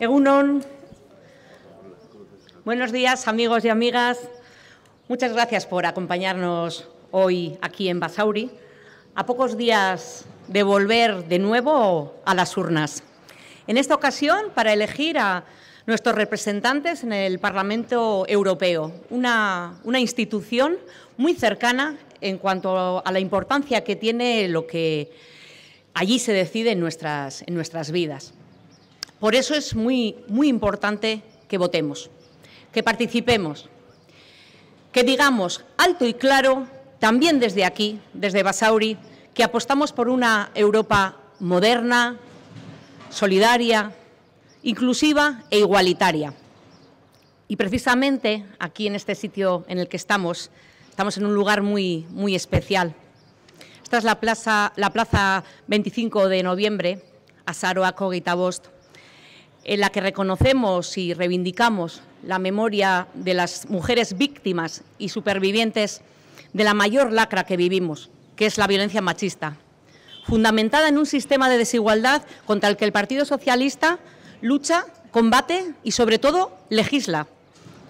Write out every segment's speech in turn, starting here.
Egunon. Buenos días, amigos y amigas. Muchas gracias por acompañarnos hoy aquí en Basauri, a pocos días de volver de nuevo a las urnas. En esta ocasión, para elegir a nuestros representantes en el Parlamento Europeo, una, una institución muy cercana en cuanto a la importancia que tiene lo que allí se decide en nuestras, en nuestras vidas. Por eso es muy, importante que votemos, que participemos, que digamos alto y claro, también desde aquí, desde Basauri, que apostamos por una Europa moderna, solidaria, inclusiva e igualitaria. Y precisamente aquí en este sitio en el que estamos, estamos en un lugar muy, especial. Esta es la plaza, 25 de noviembre, Asaroa Bost en la que reconocemos y reivindicamos la memoria de las mujeres víctimas y supervivientes de la mayor lacra que vivimos, que es la violencia machista, fundamentada en un sistema de desigualdad contra el que el Partido Socialista lucha, combate y, sobre todo, legisla.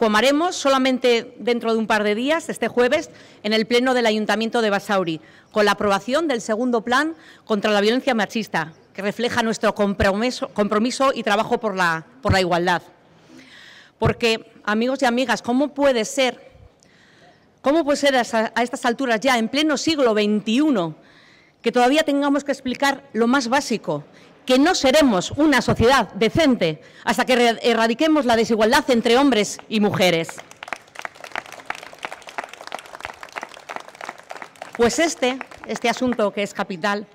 Comaremos solamente dentro de un par de días, este jueves, en el Pleno del Ayuntamiento de Basauri, con la aprobación del segundo plan contra la violencia machista, que refleja nuestro compromiso, y trabajo por la, por la igualdad. Porque, amigos y amigas, ¿cómo puede ser ¿Cómo puede ser a estas alturas ya, en pleno siglo XXI, que todavía tengamos que explicar lo más básico que no seremos una sociedad decente hasta que erradiquemos la desigualdad entre hombres y mujeres. Pues este, este asunto que es capital,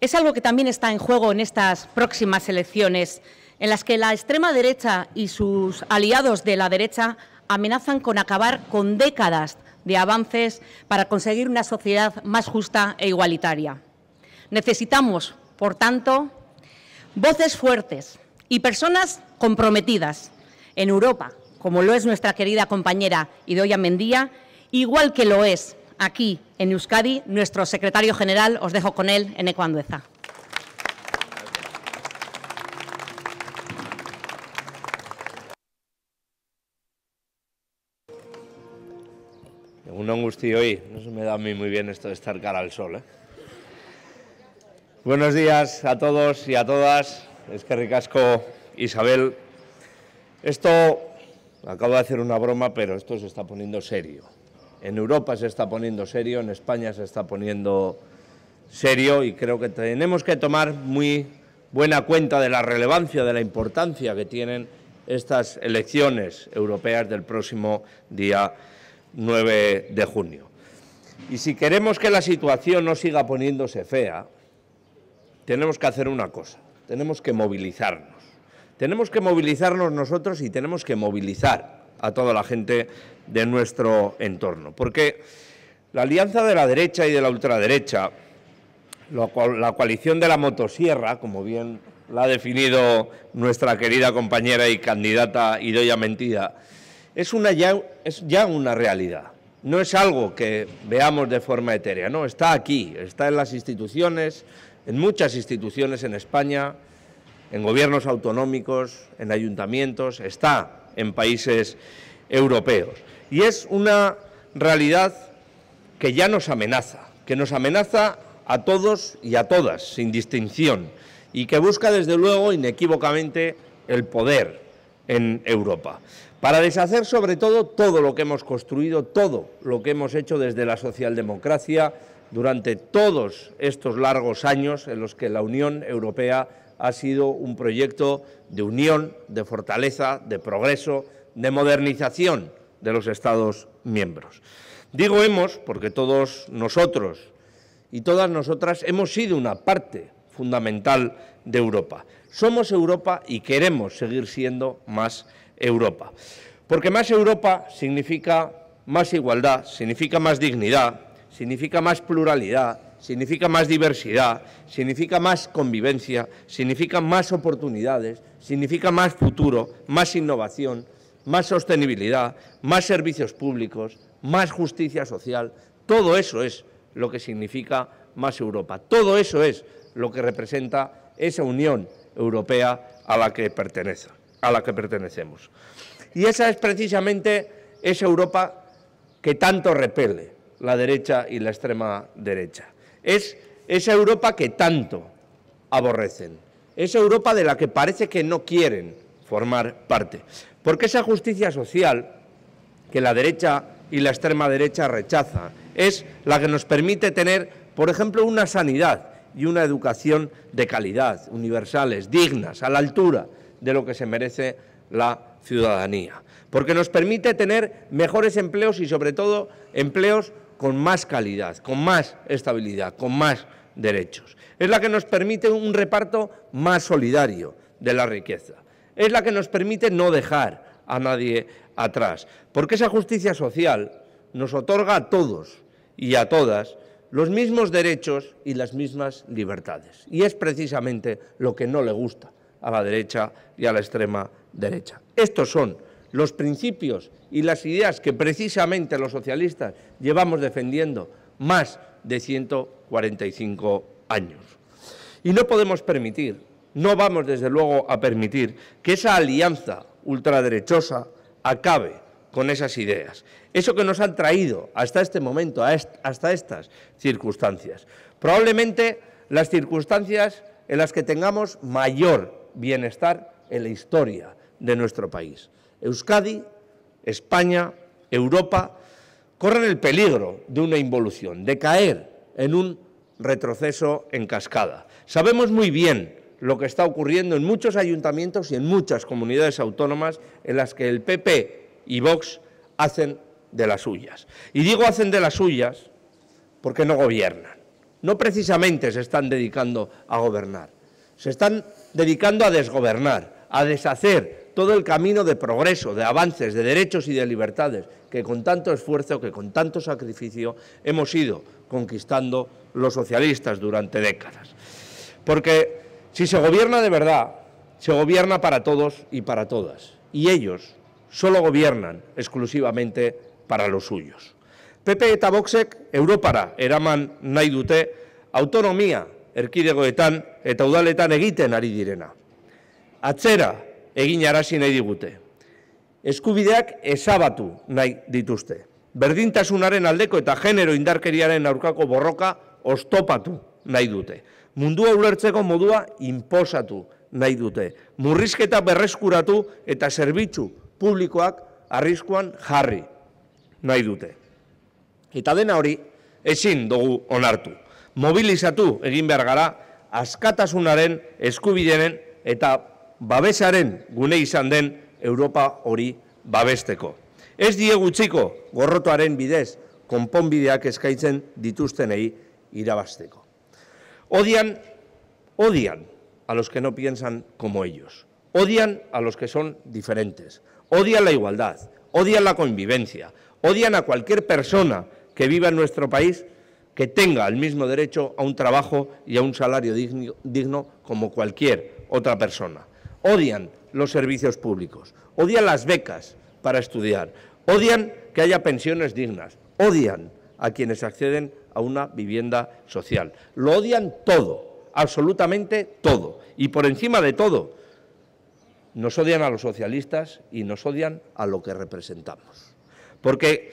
es algo que también está en juego en estas próximas elecciones, en las que la extrema derecha y sus aliados de la derecha amenazan con acabar con décadas de avances para conseguir una sociedad más justa e igualitaria. Necesitamos por tanto, voces fuertes y personas comprometidas en Europa, como lo es nuestra querida compañera Idoia Mendía, igual que lo es aquí en Euskadi nuestro secretario general, os dejo con él, en Ecuandueza. Un angustio hoy, no se me da a mí muy bien esto de estar cara al sol, ¿eh? Buenos días a todos y a todas. Es que ricasco, Isabel. Esto, acabo de hacer una broma, pero esto se está poniendo serio. En Europa se está poniendo serio, en España se está poniendo serio y creo que tenemos que tomar muy buena cuenta de la relevancia, de la importancia que tienen estas elecciones europeas del próximo día 9 de junio. Y si queremos que la situación no siga poniéndose fea, tenemos que hacer una cosa, tenemos que movilizarnos. Tenemos que movilizarnos nosotros y tenemos que movilizar a toda la gente de nuestro entorno. Porque la alianza de la derecha y de la ultraderecha, la coalición de la motosierra, como bien la ha definido nuestra querida compañera y candidata Idoya Mentida, es, una ya, es ya una realidad. No es algo que veamos de forma etérea, no, está aquí, está en las instituciones, en muchas instituciones en España, en gobiernos autonómicos, en ayuntamientos, está en países europeos. Y es una realidad que ya nos amenaza, que nos amenaza a todos y a todas, sin distinción, y que busca desde luego inequívocamente el poder en Europa, para deshacer sobre todo todo lo que hemos construido, todo lo que hemos hecho desde la socialdemocracia, durante todos estos largos años en los que la Unión Europea ha sido un proyecto de unión, de fortaleza, de progreso, de modernización de los Estados miembros. Digo hemos porque todos nosotros y todas nosotras hemos sido una parte fundamental de Europa. Somos Europa y queremos seguir siendo más Europa. Porque más Europa significa más igualdad, significa más dignidad, significa más pluralidad, significa más diversidad, significa más convivencia, significa más oportunidades, significa más futuro, más innovación, más sostenibilidad, más servicios públicos, más justicia social. Todo eso es lo que significa más Europa. Todo eso es lo que representa esa Unión Europea a la que, pertenece, a la que pertenecemos. Y esa es precisamente esa Europa que tanto repele, la derecha y la extrema derecha. Es esa Europa que tanto aborrecen, esa Europa de la que parece que no quieren formar parte. Porque esa justicia social que la derecha y la extrema derecha rechaza es la que nos permite tener, por ejemplo, una sanidad y una educación de calidad, universales, dignas, a la altura de lo que se merece la ciudadanía. Porque nos permite tener mejores empleos y, sobre todo, empleos con más calidad, con más estabilidad, con más derechos. Es la que nos permite un reparto más solidario de la riqueza. Es la que nos permite no dejar a nadie atrás. Porque esa justicia social nos otorga a todos y a todas los mismos derechos y las mismas libertades. Y es precisamente lo que no le gusta a la derecha y a la extrema derecha. Estos son los principios y las ideas que precisamente los socialistas llevamos defendiendo más de 145 años. Y no podemos permitir, no vamos desde luego a permitir que esa alianza ultraderechosa acabe con esas ideas, eso que nos han traído hasta este momento, hasta estas circunstancias. Probablemente las circunstancias en las que tengamos mayor bienestar en la historia de nuestro país. Euskadi, España, Europa, corren el peligro de una involución, de caer en un retroceso en cascada. Sabemos muy bien lo que está ocurriendo en muchos ayuntamientos y en muchas comunidades autónomas en las que el PP y Vox hacen de las suyas. Y digo hacen de las suyas porque no gobiernan. No precisamente se están dedicando a gobernar, se están dedicando a desgobernar, a deshacer todo el camino de progreso, de avances, de derechos y de libertades que con tanto esfuerzo, que con tanto sacrificio hemos ido conquistando los socialistas durante décadas. Porque si se gobierna de verdad, se gobierna para todos y para todas. Y ellos solo gobiernan exclusivamente para los suyos. PP eta Europa, eraman Naidute, dute autonomia erkidegoetan eta udaletan egiten direna. egin arasi nahi digute. Eskubideak ezabatu nahi dituzte. Berdintasunaren aldeko eta genero indarkeriaren aurkako borroka ostopatu nahi dute. Mundua ulertzeko modua inposatu nahi dute. Murrizketa berreskuratu eta zerbitzu publikoak arriskuan jarri nahi dute. Eta dena hori, ezin dugu onartu. Mobilizatu egin behar gara, askatasunaren, eskubidenen eta babesaren Aren, izan den Europa hori babesteko. Ez gorrotoaren bidez konponbideak eskaitzen dituztenei irabasteko. Odian, odian a los que no piensan como ellos. Odian a los que son diferentes. Odian la igualdad, odian la convivencia, odian a cualquier persona que viva en nuestro país que tenga el mismo derecho a un trabajo y a un salario digno como cualquier otra persona odian los servicios públicos, odian las becas para estudiar, odian que haya pensiones dignas, odian a quienes acceden a una vivienda social. Lo odian todo, absolutamente todo. Y por encima de todo, nos odian a los socialistas y nos odian a lo que representamos. Porque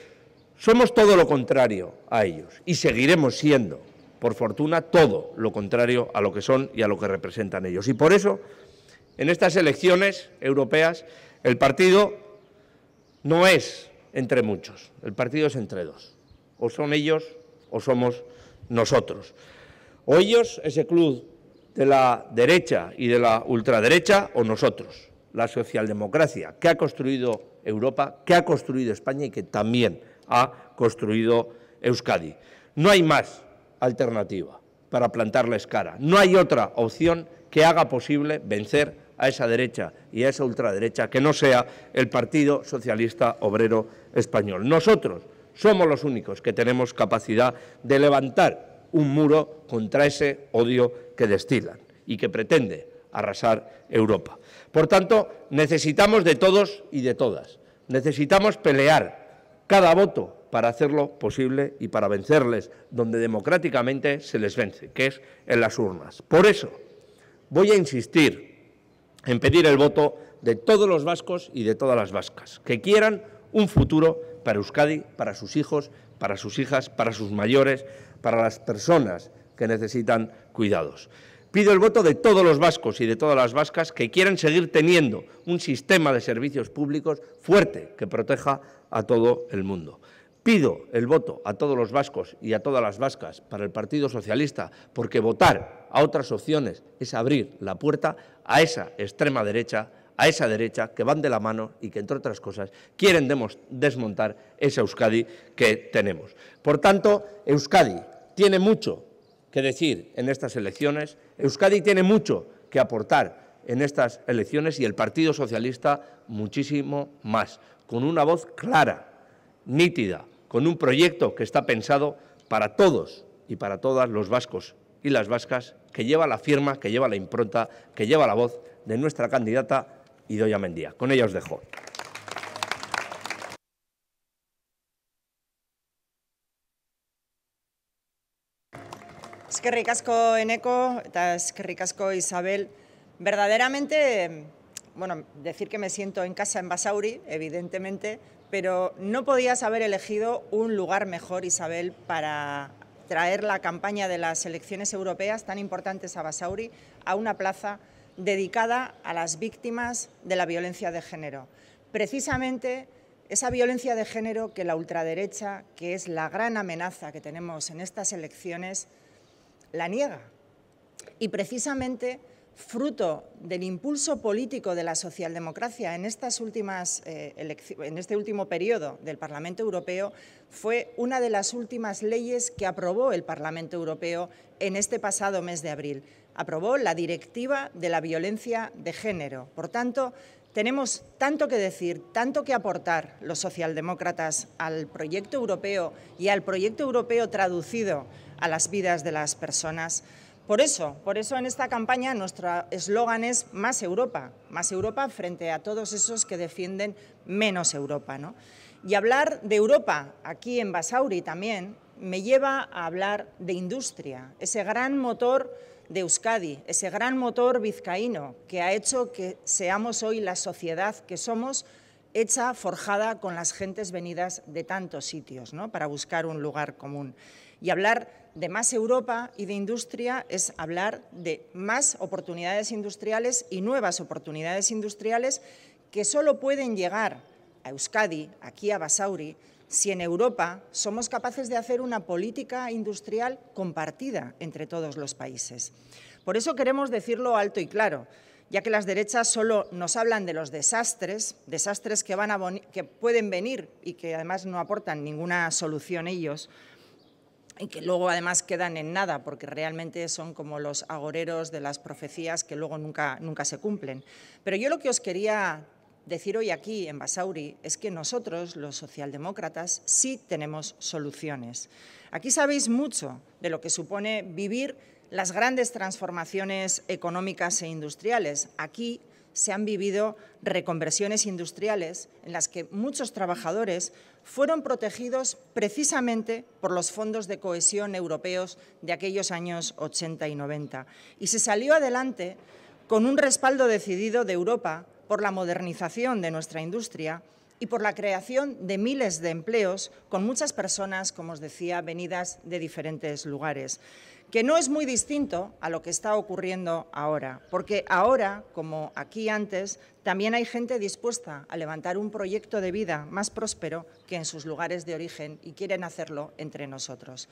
somos todo lo contrario a ellos y seguiremos siendo, por fortuna, todo lo contrario a lo que son y a lo que representan ellos. Y por eso en estas elecciones europeas el partido no es entre muchos, el partido es entre dos. O son ellos o somos nosotros. O ellos, ese club de la derecha y de la ultraderecha, o nosotros, la socialdemocracia, que ha construido Europa, que ha construido España y que también ha construido Euskadi. No hay más alternativa para plantar la cara. No hay otra opción que haga posible vencer a esa derecha y a esa ultraderecha que no sea el Partido Socialista Obrero Español. Nosotros somos los únicos que tenemos capacidad de levantar un muro contra ese odio que destilan y que pretende arrasar Europa. Por tanto, necesitamos de todos y de todas. Necesitamos pelear cada voto para hacerlo posible y para vencerles donde democráticamente se les vence, que es en las urnas. Por eso voy a insistir en pedir el voto de todos los vascos y de todas las vascas, que quieran un futuro para Euskadi, para sus hijos, para sus hijas, para sus mayores, para las personas que necesitan cuidados. Pido el voto de todos los vascos y de todas las vascas que quieran seguir teniendo un sistema de servicios públicos fuerte que proteja a todo el mundo pido el voto a todos los vascos y a todas las vascas para el Partido Socialista, porque votar a otras opciones es abrir la puerta a esa extrema derecha, a esa derecha que van de la mano y que, entre otras cosas, quieren desmontar esa Euskadi que tenemos. Por tanto, Euskadi tiene mucho que decir en estas elecciones, Euskadi tiene mucho que aportar en estas elecciones y el Partido Socialista muchísimo más, con una voz clara, nítida, con un proyecto que está pensado para todos y para todas los vascos y las vascas, que lleva la firma, que lleva la impronta, que lleva la voz de nuestra candidata Idoya Mendía. Con ella os dejo. Es ricasco en Eneco, es que ricasco Isabel. Verdaderamente, bueno, decir que me siento en casa en Basauri, evidentemente, pero no podías haber elegido un lugar mejor, Isabel, para traer la campaña de las elecciones europeas tan importantes a Basauri a una plaza dedicada a las víctimas de la violencia de género. Precisamente esa violencia de género que la ultraderecha, que es la gran amenaza que tenemos en estas elecciones, la niega. Y precisamente fruto del impulso político de la socialdemocracia en, estas últimas, eh, en este último periodo del Parlamento Europeo, fue una de las últimas leyes que aprobó el Parlamento Europeo en este pasado mes de abril. Aprobó la Directiva de la Violencia de Género. Por tanto, tenemos tanto que decir, tanto que aportar los socialdemócratas al proyecto europeo y al proyecto europeo traducido a las vidas de las personas. Por eso, por eso en esta campaña nuestro eslogan es más Europa, más Europa frente a todos esos que defienden menos Europa. ¿no? Y hablar de Europa aquí en Basauri también me lleva a hablar de industria, ese gran motor de Euskadi, ese gran motor vizcaíno que ha hecho que seamos hoy la sociedad que somos, hecha, forjada con las gentes venidas de tantos sitios, ¿no? para buscar un lugar común. Y hablar de más Europa y de industria es hablar de más oportunidades industriales y nuevas oportunidades industriales que solo pueden llegar a Euskadi, aquí a Basauri, si en Europa somos capaces de hacer una política industrial compartida entre todos los países. Por eso queremos decirlo alto y claro, ya que las derechas solo nos hablan de los desastres, desastres que, van que pueden venir y que además no aportan ninguna solución ellos, que luego además quedan en nada, porque realmente son como los agoreros de las profecías que luego nunca, nunca se cumplen. Pero yo lo que os quería decir hoy aquí en Basauri es que nosotros, los socialdemócratas, sí tenemos soluciones. Aquí sabéis mucho de lo que supone vivir las grandes transformaciones económicas e industriales. Aquí se han vivido reconversiones industriales en las que muchos trabajadores fueron protegidos precisamente por los fondos de cohesión europeos de aquellos años 80 y 90. Y se salió adelante con un respaldo decidido de Europa por la modernización de nuestra industria y por la creación de miles de empleos con muchas personas, como os decía, venidas de diferentes lugares, que no es muy distinto a lo que está ocurriendo ahora, porque ahora, como aquí antes, también hay gente dispuesta a levantar un proyecto de vida más próspero que en sus lugares de origen y quieren hacerlo entre nosotros.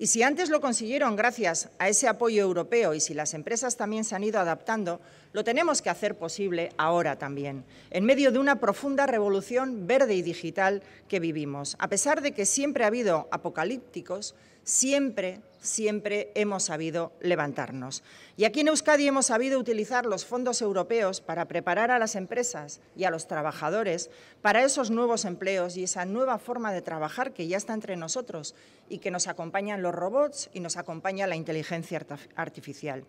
Y si antes lo consiguieron gracias a ese apoyo europeo y si las empresas también se han ido adaptando, lo tenemos que hacer posible ahora también, en medio de una profunda revolución verde y digital que vivimos. A pesar de que siempre ha habido apocalípticos, siempre, siempre hemos sabido levantarnos. Y aquí en Euskadi hemos sabido utilizar los fondos europeos para preparar a las empresas y a los trabajadores para esos nuevos empleos y esa nueva forma de trabajar que ya está entre nosotros y que nos acompañan los robots y nos acompaña la inteligencia artificial.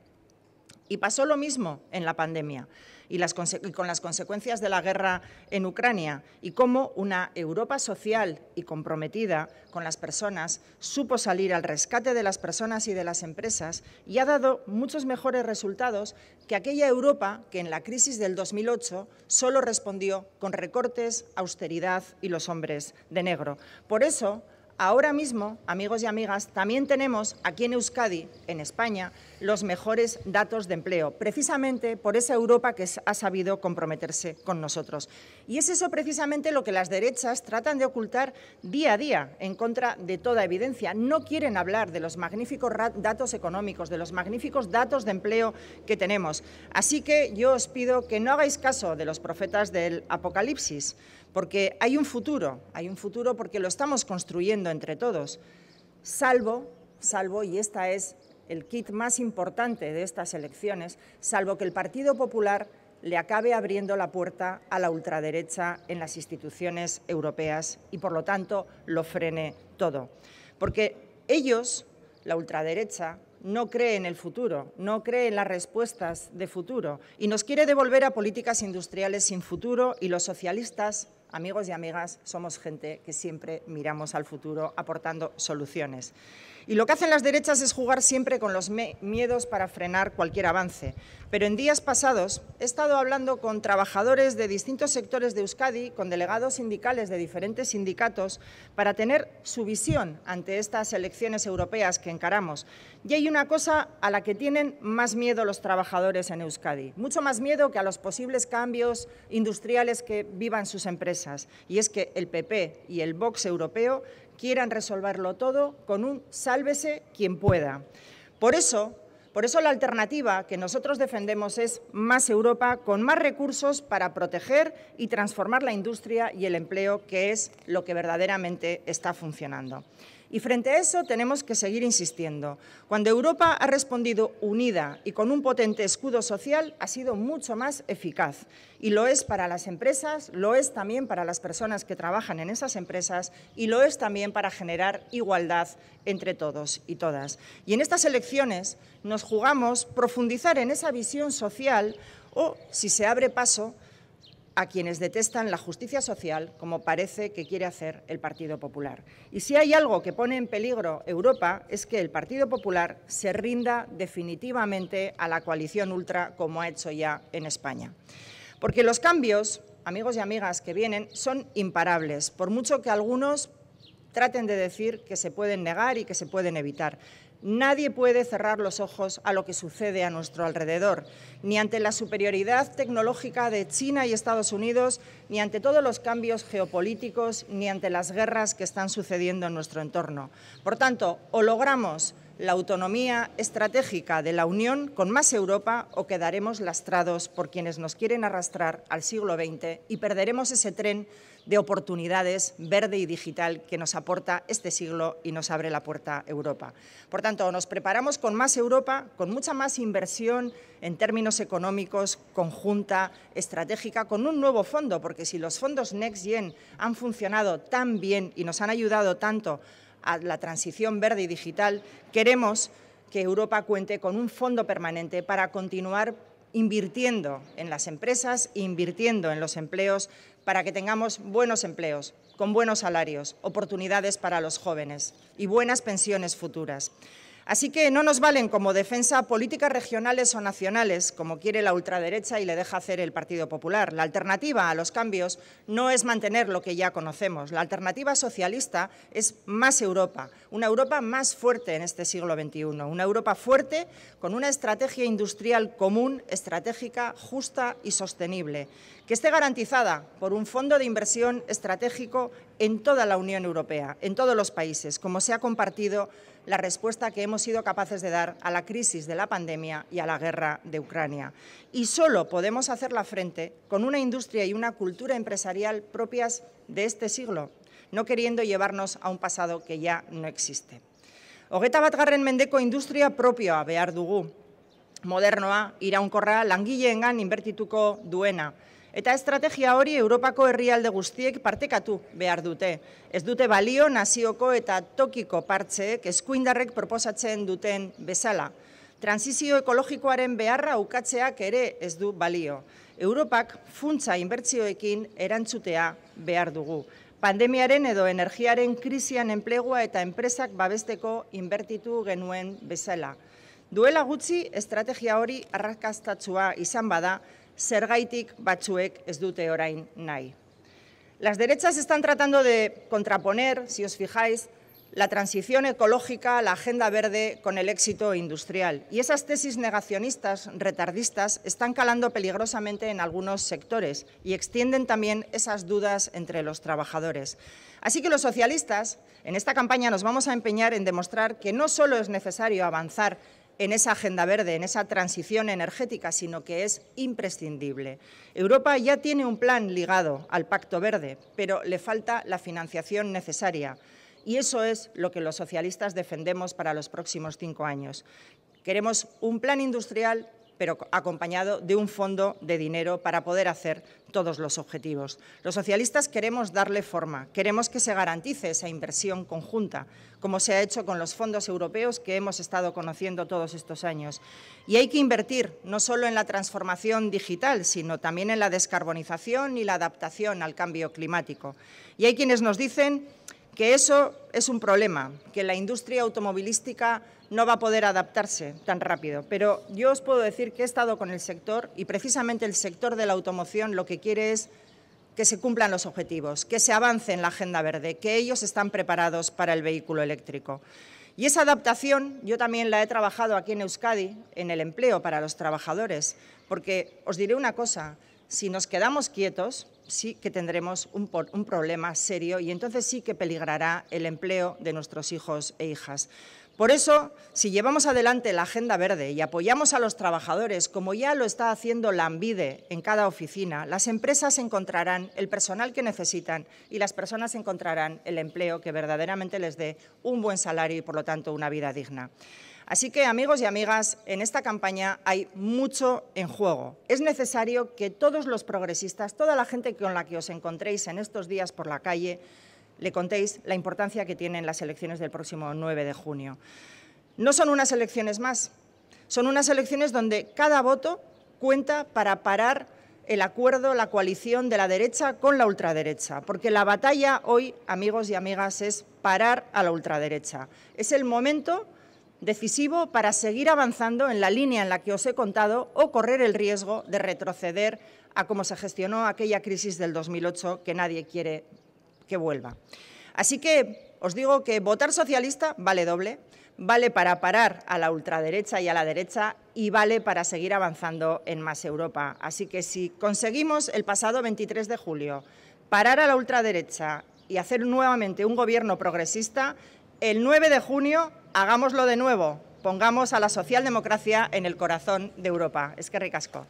Y pasó lo mismo en la pandemia y, las, con las consecuencias de la guerra en Ucrania y cómo una Europa social y comprometida con las personas supo salir al rescate de las personas y de las empresas y ha dado muchos mejores resultados que aquella Europa que en la crisis del 2008 solo respondió con recortes, austeridad y los hombres de negro. Por eso, Ahora mismo, amigos y amigas, también tenemos aquí en Euskadi, en España, los mejores datos de empleo, precisamente por esa Europa que ha sabido comprometerse con nosotros. Y es eso precisamente lo que las derechas tratan de ocultar día a día en contra de toda evidencia. No quieren hablar de los magníficos datos económicos, de los magníficos datos de empleo que tenemos. Así que yo os pido que no hagáis caso de los profetas del Apocalipsis porque hay un futuro, hay un futuro porque lo estamos construyendo entre todos, salvo, salvo, y esta es el kit más importante de estas elecciones, salvo que el Partido Popular le acabe abriendo la puerta a la ultraderecha en las instituciones europeas y, por lo tanto, lo frene todo. Porque ellos, la ultraderecha, no cree en el futuro, no cree en las respuestas de futuro y nos quiere devolver a políticas industriales sin futuro y los socialistas amigos y amigas, somos gente que siempre miramos al futuro aportando soluciones. Y lo que hacen las derechas es jugar siempre con los miedos para frenar cualquier avance. Pero en días pasados he estado hablando con trabajadores de distintos sectores de Euskadi, con delegados sindicales de diferentes sindicatos, para tener su visión ante estas elecciones europeas que encaramos. Y hay una cosa a la que tienen más miedo los trabajadores en Euskadi, mucho más miedo que a los posibles cambios industriales que vivan sus empresas. Y es que el PP y el Vox europeo quieran resolverlo todo con un sálvese quien pueda. Por eso, por eso la alternativa que nosotros defendemos es más Europa con más recursos para proteger y transformar la industria y el empleo, que es lo que verdaderamente está funcionando. Y frente a eso tenemos que seguir insistiendo. Cuando Europa ha respondido unida y con un potente escudo social, ha sido mucho más eficaz. Y lo es para las empresas, lo es también para las personas que trabajan en esas empresas y lo es también para generar igualdad entre todos y todas. Y en estas elecciones nos jugamos profundizar en esa visión social o, si se abre paso, a quienes detestan la justicia social, como parece que quiere hacer el Partido Popular. Y si hay algo que pone en peligro Europa es que el Partido Popular se rinda definitivamente a la coalición ultra, como ha hecho ya en España. Porque los cambios, amigos y amigas que vienen, son imparables, por mucho que algunos traten de decir que se pueden negar y que se pueden evitar. Nadie puede cerrar los ojos a lo que sucede a nuestro alrededor, ni ante la superioridad tecnológica de China y Estados Unidos, ni ante todos los cambios geopolíticos, ni ante las guerras que están sucediendo en nuestro entorno. Por tanto, o logramos la autonomía estratégica de la Unión con más Europa o quedaremos lastrados por quienes nos quieren arrastrar al siglo XX y perderemos ese tren de oportunidades verde y digital que nos aporta este siglo y nos abre la puerta Europa. Por tanto, nos preparamos con más Europa, con mucha más inversión en términos económicos, conjunta, estratégica, con un nuevo fondo, porque si los fondos Next Gen han funcionado tan bien y nos han ayudado tanto a la transición verde y digital, queremos que Europa cuente con un fondo permanente para continuar invirtiendo en las empresas, invirtiendo en los empleos, para que tengamos buenos empleos, con buenos salarios, oportunidades para los jóvenes y buenas pensiones futuras. Así que no nos valen como defensa políticas regionales o nacionales, como quiere la ultraderecha y le deja hacer el Partido Popular. La alternativa a los cambios no es mantener lo que ya conocemos. La alternativa socialista es más Europa, una Europa más fuerte en este siglo XXI, una Europa fuerte con una estrategia industrial común, estratégica, justa y sostenible que esté garantizada por un fondo de inversión estratégico en toda la Unión Europea, en todos los países, como se ha compartido la respuesta que hemos sido capaces de dar a la crisis de la pandemia y a la guerra de Ucrania. Y solo podemos hacerla frente con una industria y una cultura empresarial propias de este siglo, no queriendo llevarnos a un pasado que ya no existe. batgarren mendeko industria propioa behar modernoa, iraunkorra, langileengan Invertituko, duena, Eta estrategia hori Europako herrialde guztiek partekatu behar dute. Ez dute balio nazioko eta tokiko partzeek eskuindarrek proposatzen duten bezala. Transizio ekologikoaren beharra ukatzeak ere ez du balio. Europak funtza inbertzioekin erantzutea behar dugu. Pandemiaren edo energiaren krizian enplegua eta enpresak babesteko inbertitu genuen bezala. Duela gutxi estrategia hori arrakastatua izan bada, sergaitik batzuek ez dute orain Nay. Las derechas están tratando de contraponer, si os fijáis, la transición ecológica, la agenda verde con el éxito industrial. Y esas tesis negacionistas, retardistas, están calando peligrosamente en algunos sectores y extienden también esas dudas entre los trabajadores. Así que los socialistas, en esta campaña nos vamos a empeñar en demostrar que no solo es necesario avanzar en esa agenda verde, en esa transición energética, sino que es imprescindible. Europa ya tiene un plan ligado al Pacto Verde, pero le falta la financiación necesaria. Y eso es lo que los socialistas defendemos para los próximos cinco años. Queremos un plan industrial pero acompañado de un fondo de dinero para poder hacer todos los objetivos. Los socialistas queremos darle forma, queremos que se garantice esa inversión conjunta, como se ha hecho con los fondos europeos que hemos estado conociendo todos estos años. Y hay que invertir no solo en la transformación digital, sino también en la descarbonización y la adaptación al cambio climático. Y hay quienes nos dicen que eso es un problema, que la industria automovilística no va a poder adaptarse tan rápido. Pero yo os puedo decir que he estado con el sector y precisamente el sector de la automoción lo que quiere es que se cumplan los objetivos, que se avance en la agenda verde, que ellos están preparados para el vehículo eléctrico. Y esa adaptación yo también la he trabajado aquí en Euskadi, en el empleo para los trabajadores, porque os diré una cosa, si nos quedamos quietos, sí que tendremos un, problema serio y entonces sí que peligrará el empleo de nuestros hijos e hijas. Por eso, si llevamos adelante la Agenda Verde y apoyamos a los trabajadores, como ya lo está haciendo la en cada oficina, las empresas encontrarán el personal que necesitan y las personas encontrarán el empleo que verdaderamente les dé un buen salario y, por lo tanto, una vida digna. Así que, amigos y amigas, en esta campaña hay mucho en juego. Es necesario que todos los progresistas, toda la gente con la que os encontréis en estos días por la calle, le contéis la importancia que tienen las elecciones del próximo 9 de junio. No son unas elecciones más, son unas elecciones donde cada voto cuenta para parar el acuerdo, la coalición de la derecha con la ultraderecha, porque la batalla hoy, amigos y amigas, es parar a la ultraderecha. Es el momento decisivo para seguir avanzando en la línea en la que os he contado o correr el riesgo de retroceder a cómo se gestionó aquella crisis del 2008 que nadie quiere que vuelva. Así que os digo que votar socialista vale doble, vale para parar a la ultraderecha y a la derecha y vale para seguir avanzando en más Europa. Así que si conseguimos el pasado 23 de julio parar a la ultraderecha y hacer nuevamente un gobierno progresista, el 9 de junio hagámoslo de nuevo, pongamos a la socialdemocracia en el corazón de Europa. Es que ricasco.